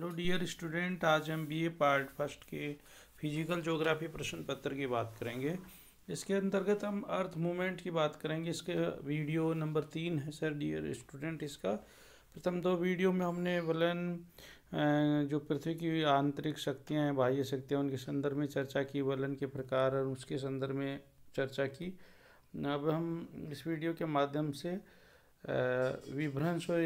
hello dear student आज हम BA part first के फिजिकल ज्योग्राफी प्रश्न पत्र की बात करेंगे इसके अंतर्गत हम अर्थ मूवमेंट की बात करेंगे इसके वीडियो नंबर तीन है सर डियर स्टूडेंट इसका प्रथम दो तो वीडियो में हमने वलन जो पृथ्वी की आंतरिक शक्तियाँ हैं बाह्य शक्तियाँ उनके संदर्भ में चर्चा की वलन के प्रकार और उसके संदर्भ में चर्चा की अब हम इस वीडियो के माध्यम से विभ्रंश और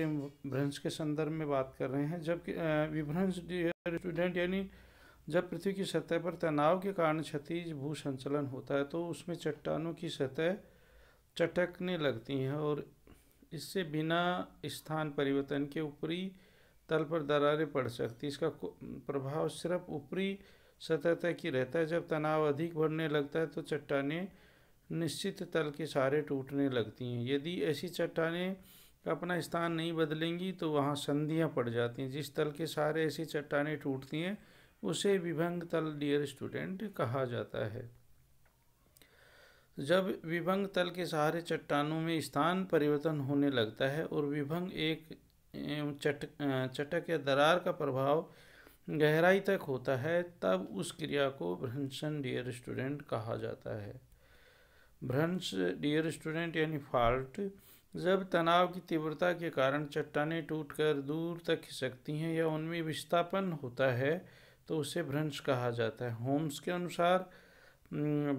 भ्रंश के संदर्भ में बात कर रहे हैं जबकि विभ्रंश स्टूडेंट यानी जब पृथ्वी की सतह पर तनाव के कारण क्षतिज भू संचलन होता है तो उसमें चट्टानों की सतह चटकने लगती हैं और इससे बिना स्थान परिवर्तन के ऊपरी तल पर दरारें पड़ सकती इसका प्रभाव सिर्फ ऊपरी सतह तक ही रहता है जब तनाव अधिक बढ़ने लगता है तो चट्टानें निश्चित तल के सारे टूटने लगती हैं यदि ऐसी चट्टानें अपना स्थान नहीं बदलेंगी तो वहाँ संधियाँ पड़ जाती हैं जिस तल के सारे ऐसी चट्टानें टूटती हैं उसे विभंग तल डियर स्टूडेंट कहा जाता है जब विभंग तल के सहारे चट्टानों में स्थान परिवर्तन होने लगता है और विभंग एक चट चटक या दरार का प्रभाव गहराई तक होता है तब उस क्रिया को भ्रंशन डियर स्टूडेंट कहा जाता है भ्रंश डियर स्टूडेंट यानी फॉल्ट जब तनाव की तीव्रता के कारण चट्टाने टूटकर दूर तक खिसकती हैं या उनमें विस्थापन होता है तो उसे भ्रंश कहा जाता है होम्स के अनुसार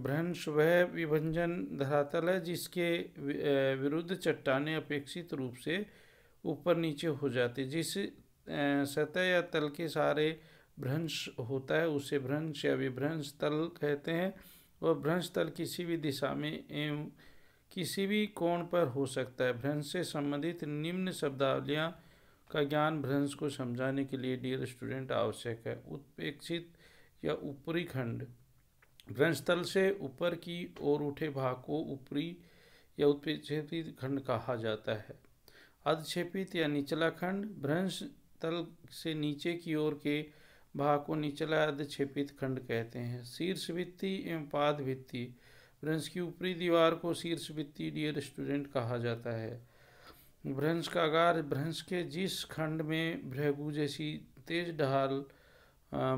भ्रंश वह विभंजन धरातल है जिसके विरुद्ध चट्टाने अपेक्षित रूप से ऊपर नीचे हो जाती जिस सतह या तल के सारे भ्रंश होता है उसे भ्रंश या विभ्रंश तल कहते हैं वह भ्रंश तल किसी भी दिशा में एवं किसी भी कोण पर हो सकता है भ्रंश से संबंधित निम्न शब्दावलियाँ का ज्ञान भ्रंश को समझाने के लिए डियर स्टूडेंट आवश्यक है उत्पेक्षित या ऊपरी खंड भ्रंश तल से ऊपर की ओर उठे भाग को ऊपरी या उत्पेक्षित खंड कहा जाता है अधक्षेपित या निचला खंड भ्रंश तल से नीचे की ओर के भाग को निचला अधिक्षेपित खंड कहते हैं शीर्ष वित्ति एवं पाद वित्ति भ्रंश की ऊपरी दीवार को शीर्ष वित्ति डियर स्टूडेंट कहा जाता है भ्रंश का आकार भ्रंश के जिस खंड में भ्रगु जैसी तेज ढाल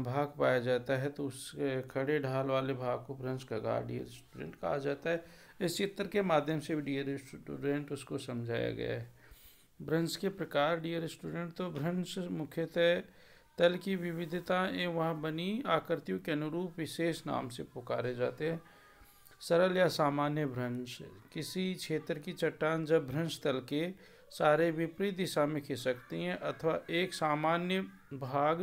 भाग पाया जाता है तो उस खड़े ढाल वाले भाग को भ्रंश का आकार डियर स्टूडेंट कहा जाता है इस चित्र के माध्यम से भी डियर स्टूडेंट उसको समझाया गया है भ्रंश के प्रकार डियर स्टूडेंट तो भ्रंश मुख्यतः तल की विविधता एवं वह बनी आकृतियों के अनुरूप विशेष नाम से पुकारे जाते हैं सरल या सामान्य भ्रंश किसी क्षेत्र की चट्टान जब भ्रंश तल के सारे विपरीत दिशा में खिसकती हैं अथवा एक सामान्य भाग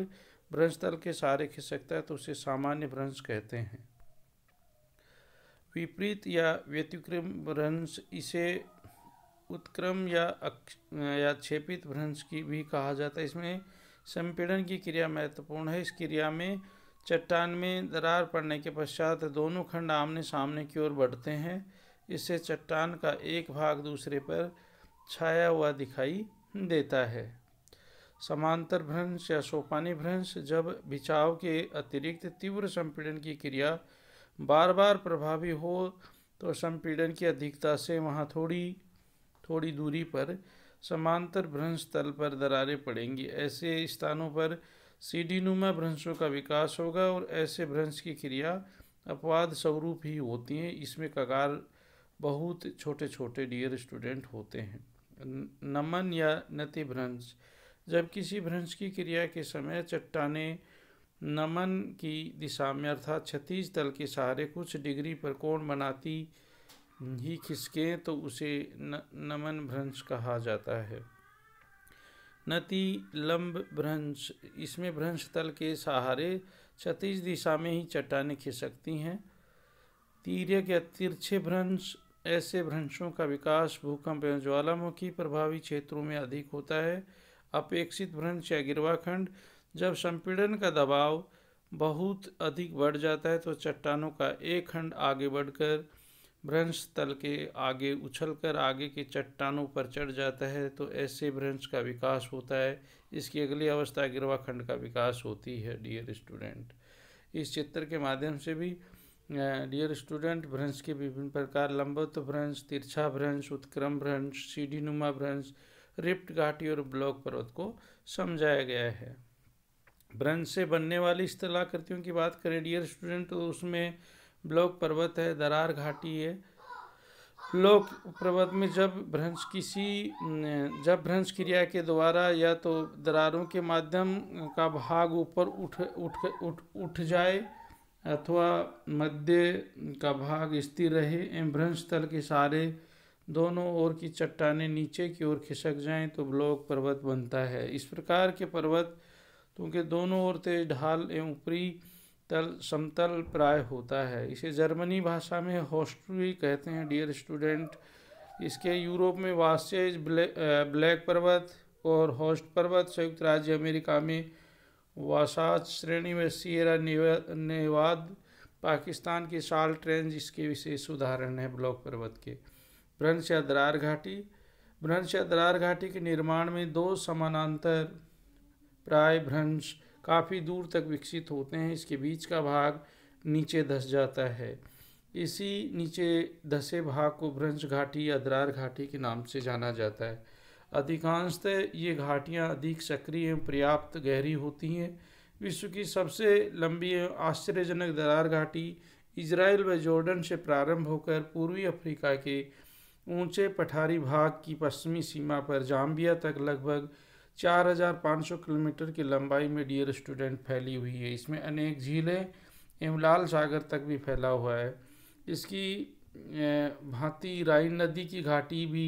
भ्रंश तल के सारे खिसकता है तो उसे सामान्य भ्रंश कहते हैं विपरीत या व्यतिक्रम भ्रंश इसे उत्क्रम या अक्ष या क्षेपित भ्रंश की भी कहा जाता है इसमें संपीड़न की क्रिया महत्वपूर्ण है इस क्रिया में चट्टान में दरार पड़ने के पश्चात दोनों खंड आमने सामने की ओर बढ़ते हैं इससे चट्टान का एक भाग दूसरे पर छाया हुआ दिखाई देता है समांतर भ्रंश या सोपानी भ्रंश जब बिछाव के अतिरिक्त तीव्र संपीड़न की क्रिया बार बार प्रभावी हो तो संपीड़न की अधिकता से वहाँ थोड़ी थोड़ी दूरी पर समांतर भ्रंश तल पर दरारें पड़ेंगी ऐसे स्थानों पर सीडीनुमा भ्रंशों का विकास होगा और ऐसे भ्रंश की क्रिया अपवाद स्वरूप ही होती हैं इसमें कगार बहुत छोटे छोटे डियर स्टूडेंट होते हैं नमन या नति भ्रंश जब किसी भ्रंश की क्रिया के समय चट्टाने नमन की दिशा में अर्थात क्षतिज तल के सहारे कुछ डिग्री पर कोण बनाती ही खिसके तो उसे न, नमन भ्रंश कहा जाता है नति लंब भ्रंश इसमें भ्रंश तल के सहारे क्षतिज दिशा में ही चट्टाने खिसकती हैं तीर्यक या तिरछे भ्रंश ऐसे भ्रंशों का विकास भूकंप एवं ज्वालामुखी प्रभावी क्षेत्रों में अधिक होता है अपेक्षित भ्रंश या गिरवाखंड जब संपीड़न का दबाव बहुत अधिक बढ़ जाता है तो चट्टानों का एक खंड आगे बढ़कर भ्रंश तल के आगे उछलकर आगे की चट्टानों पर चढ़ जाता है तो ऐसे भ्रंश का विकास होता है इसकी अगली अवस्था गिरवाखंड का विकास होती है डियर स्टूडेंट इस चित्र के माध्यम से भी डियर स्टूडेंट भ्रंश के विभिन्न प्रकार लंबत भ्रंश तिरछा भ्रंश उत्क्रम भ्रंश सीढ़ी नुमा भ्रंश रिप्ट घाटी और ब्लॉक पर्वत को समझाया गया है भ्रंश से बनने वाली स्थलाकृतियों की बात करें डियर स्टूडेंट तो उसमें ब्लॉक पर्वत है दरार घाटी है लोक पर्वत में जब भ्रंश किसी जब भ्रंश क्रिया के द्वारा या तो दरारों के माध्यम का भाग ऊपर उठ उठ उठ उठ जाए अथवा मध्य का भाग स्थिर रहे एवं भ्रंश तल के सारे दोनों ओर की चट्टाने नीचे की ओर खिसक जाएं तो ब्लॉक पर्वत बनता है इस प्रकार के पर्वत तो क्योंकि दोनों ओर तेज ढाल एवं ऊपरी तल समतल प्राय होता है इसे जर्मनी भाषा में हॉस्ट्री कहते हैं डियर स्टूडेंट इसके यूरोप में वास्य ब्लैक ब्लैक पर्वत और हॉस्ट पर्वत संयुक्त राज्य अमेरिका में वासाच श्रेणी में सियरा नेवाद पाकिस्तान की साल ट्रेंज इसके विशेष उदाहरण है ब्लॉक पर्वत के भ्रंश या दरार घाटी भ्रंश या दरार घाटी के निर्माण में दो समानांतर प्राय भ्रंश काफ़ी दूर तक विकसित होते हैं इसके बीच का भाग नीचे धस जाता है इसी नीचे धसे भाग को भ्रंश घाटी या दरार घाटी के नाम से जाना जाता है अधिकांशतः ये घाटियाँ अधिक सक्रिय एवं पर्याप्त गहरी होती हैं विश्व की सबसे लंबी एवं आश्चर्यजनक दरार घाटी इजराइल व जॉर्डन से प्रारंभ होकर पूर्वी अफ्रीका के ऊंचे पठारी भाग की पश्चिमी सीमा पर जाम्बिया तक लगभग 4,500 किलोमीटर की लंबाई में डियर स्टूडेंट फैली हुई है इसमें अनेक झीलें एवं लाल सागर तक भी फैला हुआ है इसकी भांति राइन नदी की घाटी भी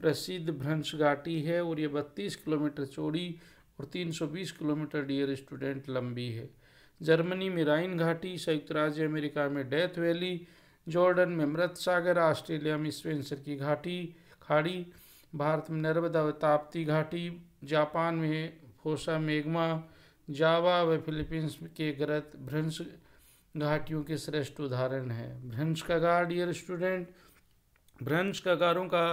प्रसिद्ध भ्रंश घाटी है और ये 32 किलोमीटर चौड़ी और 320 किलोमीटर डियर स्टूडेंट लंबी है जर्मनी में राइन घाटी संयुक्त राज्य अमेरिका में डेथ वैली जॉर्डन में मृत सागर ऑस्ट्रेलिया में स्पेंसर की घाटी खाड़ी भारत में नर्मदा व ताप्ती घाटी जापान में फोसा मेगमा जावा व फिलीपींस के ग्रत भ्रंश घाटियों के श्रेष्ठ उदाहरण है भ्रंश गार डियर स्टूडेंट भ्रंश गारों का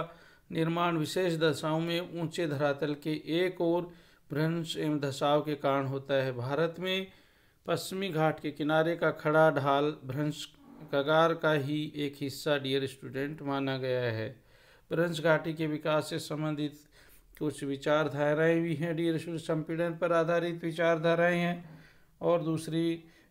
निर्माण विशेष दशाओं में ऊंचे धरातल के एक और भ्रंश एवं दशाओं के कारण होता है भारत में पश्चिमी घाट के किनारे का खड़ा ढाल भ्रंश कगार का ही एक हिस्सा डियर स्टूडेंट माना गया है भ्रंश घाटी के विकास से संबंधित कुछ विचारधाराएं भी हैं डी रेशो संपीड़न पर आधारित विचारधाराएं हैं और दूसरी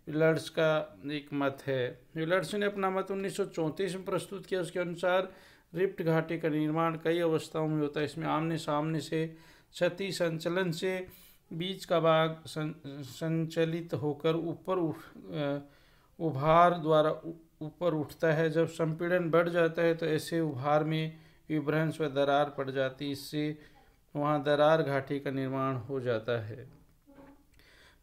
विलर्ट्स का एक मत है विलर्ट्स ने अपना मत 1934 में प्रस्तुत किया उसके अनुसार रिप्ट घाटी का निर्माण कई अवस्थाओं में होता है इसमें आमने सामने से क्षति संचलन से बीच का भाग सं, संचलित होकर ऊपर उठ उभार द्वारा ऊपर उठता है जब संपीड़न बढ़ जाता है तो ऐसे उभार में विभ्रंश व दरार पड़ जाती है इससे वहाँ दरार घाटी का निर्माण हो जाता है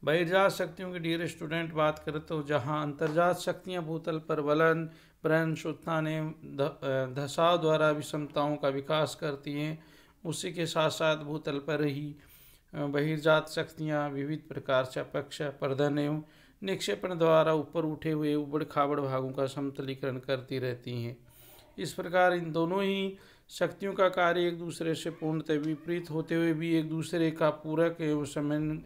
बहिर्जात शक्तियों के डियर स्टूडेंट बात करें तो जहाँ अंतर्जात शक्तियाँ भूतल पर वलन भ्रंश उत्थाने धसाव द्वारा विषमताओं का विकास करती हैं उसी के साथ साथ भूतल पर ही बहिर्जात शक्तियाँ विविध प्रकार से अपक्ष प्रधन एवं निक्षेपण द्वारा ऊपर उठे हुए उबड़ खाबड़ भागों का समतलीकरण करती रहती हैं इस प्रकार इन दोनों ही शक्तियों का कार्य एक दूसरे से पूर्णतः विपरीत होते हुए भी एक दूसरे का पूरक एवं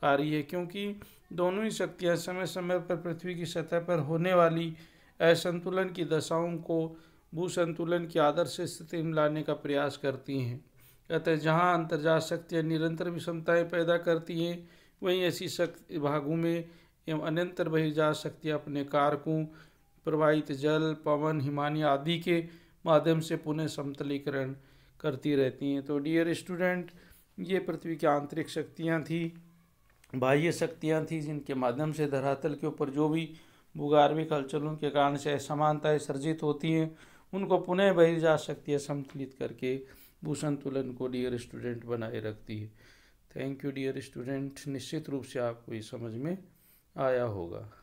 कार्य है क्योंकि दोनों ही शक्तियाँ समय समय पर पृथ्वी की सतह पर होने वाली असंतुलन की दशाओं को भूसंतुलन की आदर्श स्थिति में लाने का प्रयास करती हैं अतः जहाँ अंतर्जा शक्तियाँ निरंतर विषमताएँ पैदा करती हैं वहीं ऐसी शक्ति भागों में एवं अनंतर बहिर्जात शक्तियाँ अपने कारकों प्रवाहित जल पवन हिमानी आदि के माध्यम से पुनः समतलीकरण करती रहती हैं तो डियर स्टूडेंट ये पृथ्वी की आंतरिक शक्तियाँ थी बाह्य शक्तियाँ थी जिनके माध्यम से धरातल के ऊपर जो भी भूगार्भिक हलचलों के कारण से असमानताएँ सर्जित होती हैं उनको पुनः बहिर्जा शक्तियाँ संतुलित करके भूसंतुलन को डियर स्टूडेंट बनाए रखती है थैंक यू डियर स्टूडेंट निश्चित रूप से आपको ये समझ में आया होगा